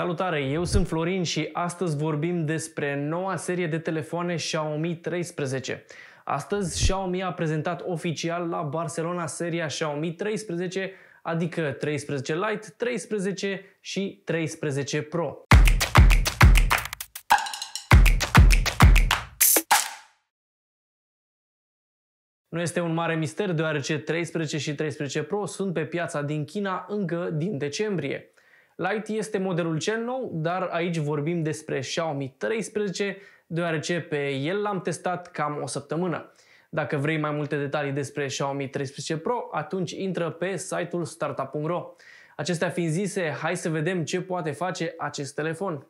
Salutare, eu sunt Florin și astăzi vorbim despre noua serie de telefoane Xiaomi 13. Astăzi Xiaomi a prezentat oficial la Barcelona seria Xiaomi 13, adică 13 Lite, 13 și 13 Pro. Nu este un mare mister deoarece 13 și 13 Pro sunt pe piața din China încă din decembrie. Lite este modelul cel nou, dar aici vorbim despre Xiaomi 13, deoarece pe el l-am testat cam o săptămână. Dacă vrei mai multe detalii despre Xiaomi 13 Pro, atunci intră pe site-ul startup.ro. Acestea fiind zise, hai să vedem ce poate face acest telefon.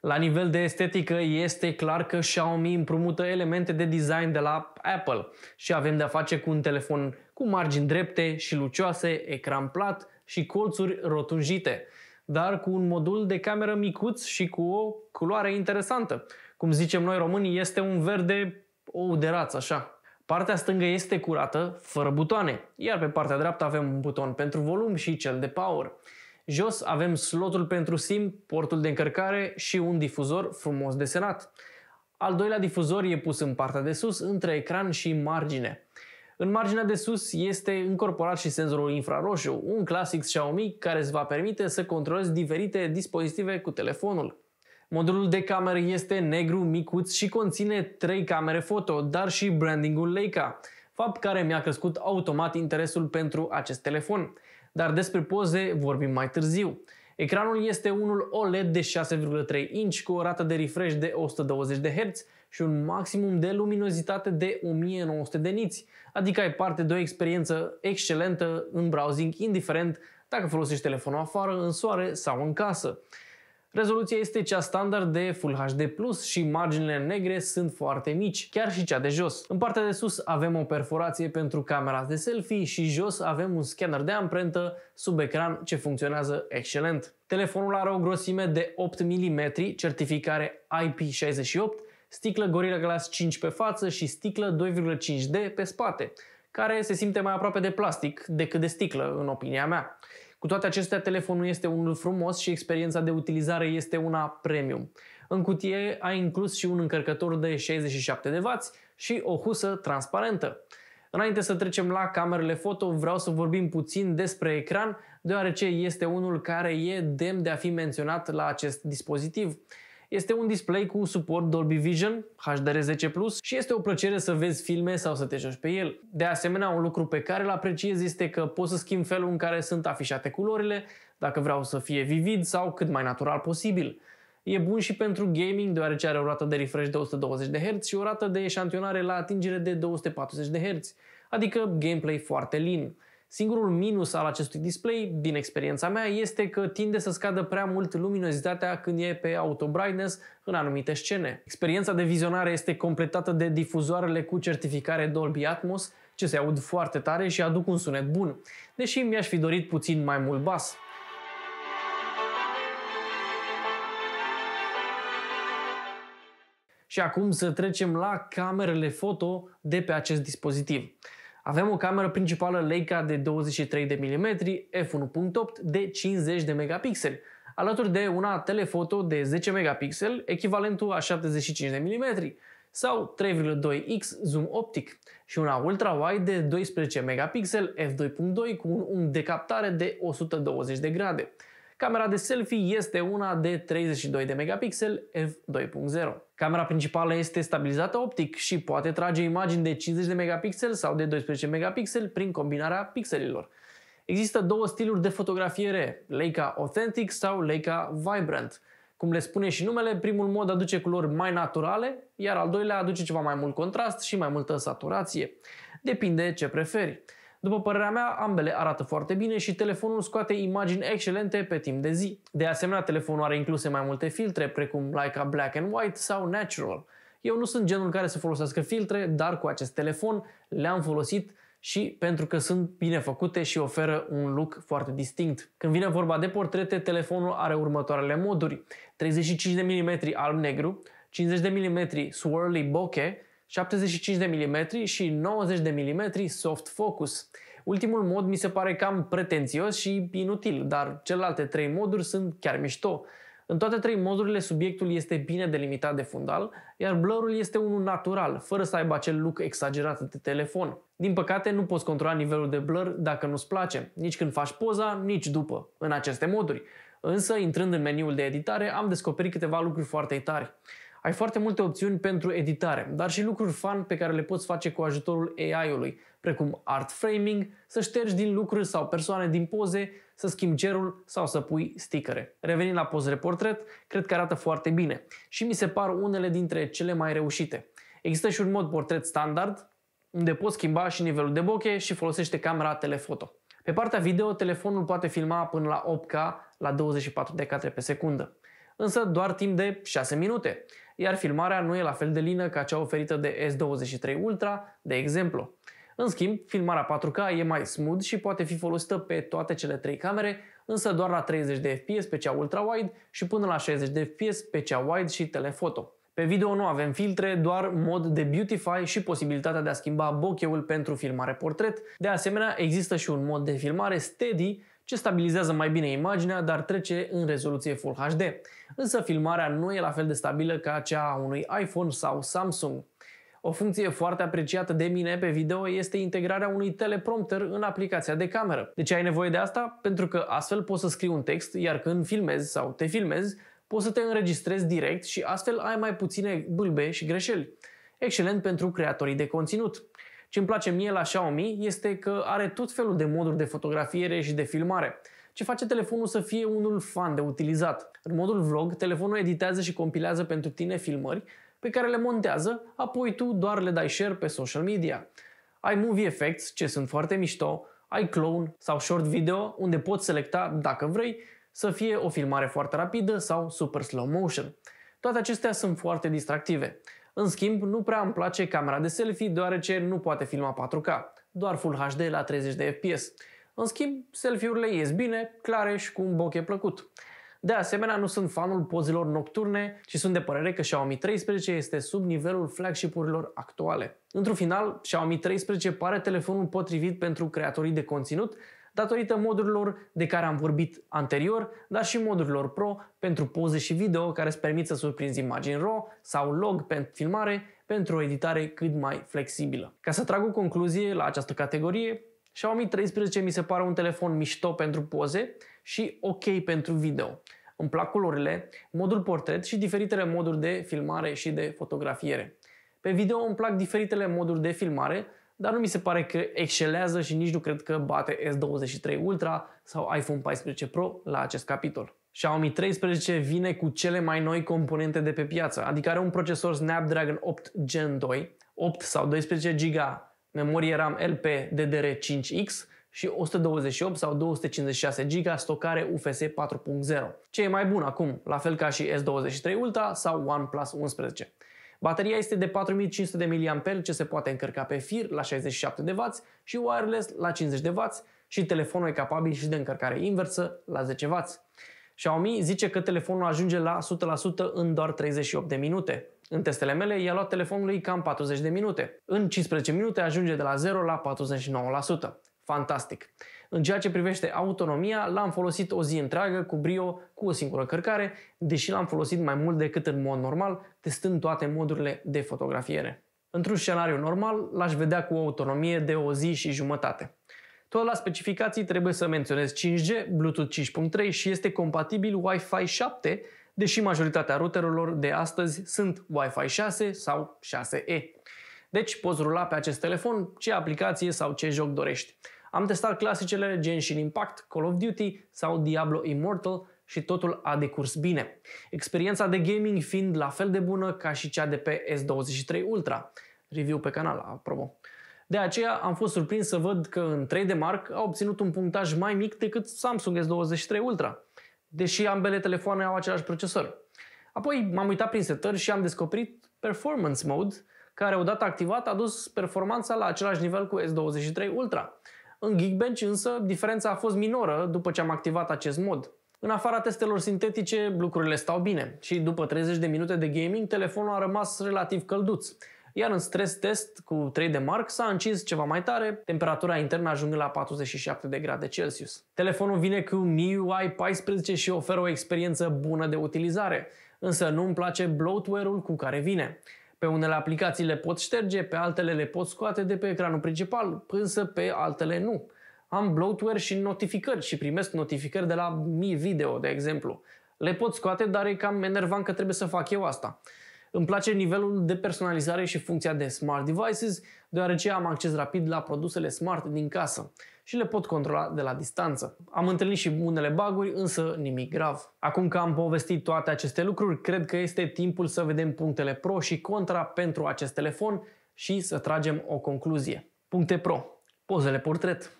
La nivel de estetică, este clar că Xiaomi împrumută elemente de design de la Apple și avem de-a face cu un telefon cu margini drepte și lucioase, ecran plat și colțuri rotunjite dar cu un modul de cameră micuț și cu o culoare interesantă. Cum zicem noi românii, este un verde ou de raț, așa. Partea stângă este curată, fără butoane, iar pe partea dreaptă avem un buton pentru volum și cel de power. Jos avem slotul pentru SIM, portul de încărcare și un difuzor frumos desenat. Al doilea difuzor e pus în partea de sus, între ecran și margine. În marginea de sus este incorporat și senzorul infraroșu, un clasic Xiaomi care îți va permite să controlezi diferite dispozitive cu telefonul. Modulul de cameră este negru, micuț și conține 3 camere foto, dar și brandingul Leica, fapt care mi-a crescut automat interesul pentru acest telefon. Dar despre poze vorbim mai târziu. Ecranul este unul OLED de 6,3 inch cu o rată de refresh de 120 Hz, și un maximum de luminozitate de 1900 de niți, adică ai parte de o experiență excelentă în browsing, indiferent dacă folosești telefonul afară, în soare sau în casă. Rezoluția este cea standard de Full HD Plus și marginile negre sunt foarte mici, chiar și cea de jos. În partea de sus avem o perforație pentru camera de selfie și jos avem un scanner de amprentă sub ecran ce funcționează excelent. Telefonul are o grosime de 8 mm, certificare IP68, sticlă Gorilla Glass 5 pe față și sticlă 2,5D pe spate, care se simte mai aproape de plastic decât de sticlă, în opinia mea. Cu toate acestea, telefonul este unul frumos și experiența de utilizare este una premium. În cutie a inclus și un încărcător de 67W și o husă transparentă. Înainte să trecem la camerele foto, vreau să vorbim puțin despre ecran, deoarece este unul care e demn de a fi menționat la acest dispozitiv. Este un display cu suport Dolby Vision, HDR10+, și este o plăcere să vezi filme sau să te joci pe el. De asemenea, un lucru pe care îl apreciez este că poți să schimbi felul în care sunt afișate culorile, dacă vreau să fie vivid sau cât mai natural posibil. E bun și pentru gaming, deoarece are o rată de refresh de 120 de Hz și o rată de eșantionare la atingere de 240 de Hz, adică gameplay foarte lin. Singurul minus al acestui display, din experiența mea, este că tinde să scadă prea mult luminozitatea când e pe auto brightness în anumite scene. Experiența de vizionare este completată de difuzoarele cu certificare Dolby Atmos, ce se aud foarte tare și aduc un sunet bun, deși mi-aș fi dorit puțin mai mult bas. Și acum să trecem la camerele foto de pe acest dispozitiv. Avem o cameră principală Leica de 23 de mm f1.8 de 50 de megapixeli, alături de una telefoto de 10 megapixeli, echivalentul a 75 de mm, sau 3.2x zoom optic și una ultra-wide de 12 megapixeli f2.2 cu un unghi de captare de 120 de grade. Camera de selfie este una de 32 de megapixel f2.0. Camera principală este stabilizată optic și poate trage imagini de 50 de megapixel sau de 12 megapixel prin combinarea pixelilor. Există două stiluri de fotografiere, Leica Authentic sau Leica Vibrant. Cum le spune și numele, primul mod aduce culori mai naturale, iar al doilea aduce ceva mai mult contrast și mai multă saturație. Depinde ce preferi. După părerea mea, ambele arată foarte bine și telefonul scoate imagini excelente pe timp de zi. De asemenea, telefonul are incluse mai multe filtre, precum Leica Black and White sau Natural. Eu nu sunt genul care să folosească filtre, dar cu acest telefon le-am folosit și pentru că sunt bine făcute și oferă un look foarte distinct. Când vine vorba de portrete, telefonul are următoarele moduri. 35 mm alb-negru, 50 mm swirly bokeh, 75 de mm și 90 de mm soft focus. Ultimul mod mi se pare cam pretențios și inutil, dar celelalte trei moduri sunt chiar mișto. În toate trei modurile subiectul este bine delimitat de fundal, iar blurul este unul natural, fără să aibă acel look exagerat de telefon. Din păcate, nu poți controla nivelul de blur dacă nu-ți place, nici când faci poza, nici după, în aceste moduri. Însă, intrând în meniul de editare, am descoperit câteva lucruri foarte tari. Ai foarte multe opțiuni pentru editare, dar și lucruri fun pe care le poți face cu ajutorul AI-ului, precum art framing, să ștergi din lucruri sau persoane din poze, să schimbi cerul sau să pui stickere. Revenind la pozele portret, cred că arată foarte bine și mi se par unele dintre cele mai reușite. Există și un mod portret standard, unde poți schimba și nivelul de bokeh și folosește camera telefoto. Pe partea video, telefonul poate filma până la 8K la 24 de cadre pe secundă, însă doar timp de 6 minute iar filmarea nu e la fel de lină ca cea oferită de S23 Ultra, de exemplu. În schimb, filmarea 4K e mai smooth și poate fi folosită pe toate cele trei camere, însă doar la 30 de fps pe cea ultra-wide și până la 60 de fps pe cea wide și telefoto. Pe video nu avem filtre, doar mod de beautify și posibilitatea de a schimba ul pentru filmare portret. De asemenea, există și un mod de filmare steady ce stabilizează mai bine imaginea, dar trece în rezoluție Full HD. Însă filmarea nu e la fel de stabilă ca cea a unui iPhone sau Samsung. O funcție foarte apreciată de mine pe video este integrarea unui teleprompter în aplicația de cameră. De ce ai nevoie de asta? Pentru că astfel poți să scrii un text, iar când filmezi sau te filmezi, poți să te înregistrezi direct și astfel ai mai puține bâlbe și greșeli. Excelent pentru creatorii de conținut. Ce îmi place mie la Xiaomi este că are tot felul de moduri de fotografiere și de filmare ce face telefonul să fie unul fan de utilizat. În modul vlog, telefonul editează și compilează pentru tine filmări pe care le montează, apoi tu doar le dai share pe social media. Ai Movie Effects, ce sunt foarte mișto, ai Clone sau Short Video, unde poți selecta, dacă vrei, să fie o filmare foarte rapidă sau super slow motion. Toate acestea sunt foarte distractive. În schimb, nu prea îmi place camera de selfie deoarece nu poate filma 4K, doar Full HD la 30 de FPS. În schimb, selfie-urile ies bine, clare și cu un bokeh plăcut. De asemenea, nu sunt fanul pozilor nocturne și sunt de părere că Xiaomi 13 este sub nivelul flagship-urilor actuale. Într-un final, Xiaomi 13 pare telefonul potrivit pentru creatorii de conținut, datorită modurilor de care am vorbit anterior, dar și modurilor Pro pentru poze și video care îți permit să surprinzi imagini RAW sau log pentru filmare pentru o editare cât mai flexibilă. Ca să trag o concluzie la această categorie, Xiaomi 13 mi se pare un telefon mișto pentru poze și ok pentru video. Îmi plac culorile, modul portret și diferitele moduri de filmare și de fotografiere. Pe video îmi plac diferitele moduri de filmare, dar nu mi se pare că excelează și nici nu cred că bate S23 Ultra sau iPhone 14 Pro la acest capitol. Xiaomi 13 vine cu cele mai noi componente de pe piață, adică are un procesor Snapdragon 8 Gen 2, 8 sau 12 GB memorie RAM LPDDR5X și 128 sau 256 GB stocare UFS 4.0, ce e mai bun acum, la fel ca și S23 Ultra sau OnePlus 11. Bateria este de 4500 de mAh ce se poate încărca pe fir la 67 de W și wireless la 50 de W și telefonul e capabil și de încărcare inversă la 10 W. Xiaomi zice că telefonul ajunge la 100% în doar 38 de minute. În testele mele i-a luat telefonului cam 40 de minute. În 15 minute ajunge de la 0 la 49%. Fantastic! În ceea ce privește autonomia, l-am folosit o zi întreagă cu brio, cu o singură cărcare, deși l-am folosit mai mult decât în mod normal, testând toate modurile de fotografiere. Într-un scenariu normal, l-aș vedea cu o autonomie de o zi și jumătate. Tot la specificații trebuie să menționez 5G, Bluetooth 5.3 și este compatibil Wi-Fi 7, deși majoritatea routerelor de astăzi sunt Wi-Fi 6 sau 6E. Deci poți rula pe acest telefon ce aplicație sau ce joc dorești. Am testat clasicele Genshin Impact, Call of Duty sau Diablo Immortal și totul a decurs bine. Experiența de gaming fiind la fel de bună ca și cea de pe S23 Ultra. Review pe canal, apropo. De aceea am fost surprins să văd că în 3D Mark a obținut un punctaj mai mic decât Samsung S23 Ultra, deși ambele telefoane au același procesor. Apoi m-am uitat prin setări și am descoperit Performance Mode, care odată activat a dus performanța la același nivel cu S23 Ultra. În Geekbench însă diferența a fost minoră după ce am activat acest mod. În afara testelor sintetice, lucrurile stau bine și după 30 de minute de gaming, telefonul a rămas relativ călduț. Iar în stress test cu 3 de mark s-a încins ceva mai tare, temperatura internă ajungând la 47 de grade Celsius. Telefonul vine cu MIUI 14 și oferă o experiență bună de utilizare, însă nu-mi place bloatware-ul cu care vine. Pe unele aplicații le pot șterge, pe altele le pot scoate de pe ecranul principal, însă pe altele nu. Am bloatware și notificări și primesc notificări de la Mi video, de exemplu. Le pot scoate, dar e cam enervant că trebuie să fac eu asta. Îmi place nivelul de personalizare și funcția de Smart Devices, deoarece am acces rapid la produsele smart din casă și le pot controla de la distanță. Am întâlnit și unele baguri, însă nimic grav. Acum că am povestit toate aceste lucruri, cred că este timpul să vedem punctele pro și contra pentru acest telefon și să tragem o concluzie. Puncte pro. Pozele portret.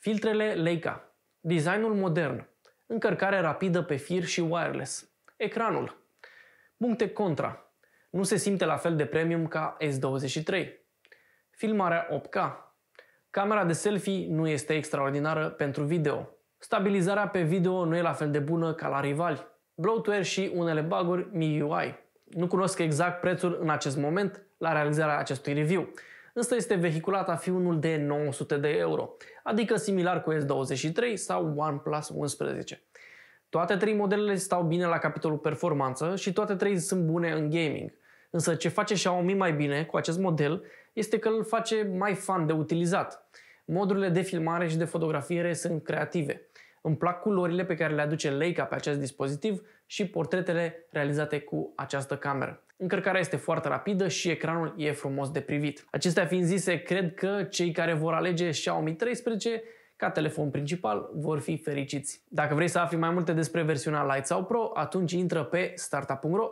Filtrele Leica. Designul modern. Încărcare rapidă pe fir și wireless. Ecranul. Puncte contra. Nu se simte la fel de premium ca S23. Filmarea 8K Camera de selfie nu este extraordinară pentru video. Stabilizarea pe video nu e la fel de bună ca la rivali. Bloatware și unele baguri MIUI. Nu cunosc exact prețul în acest moment la realizarea acestui review, însă este vehiculat a fi unul de 900 de euro, adică similar cu S23 sau OnePlus 11. Toate trei modelele stau bine la capitolul performanță și toate trei sunt bune în gaming – Însă ce face Xiaomi mai bine cu acest model este că îl face mai fan de utilizat. Modurile de filmare și de fotografiere sunt creative. Îmi plac culorile pe care le aduce Leica pe acest dispozitiv și portretele realizate cu această cameră. Încărcarea este foarte rapidă și ecranul e frumos de privit. Acestea fiind zise, cred că cei care vor alege Xiaomi 13 ca telefon principal vor fi fericiți. Dacă vrei să afli mai multe despre versiunea Lite sau Pro, atunci intră pe startup.ro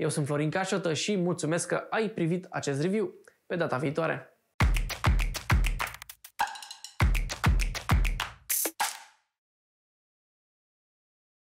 eu sunt Florin Cașotă și mulțumesc că ai privit acest review. Pe data viitoare!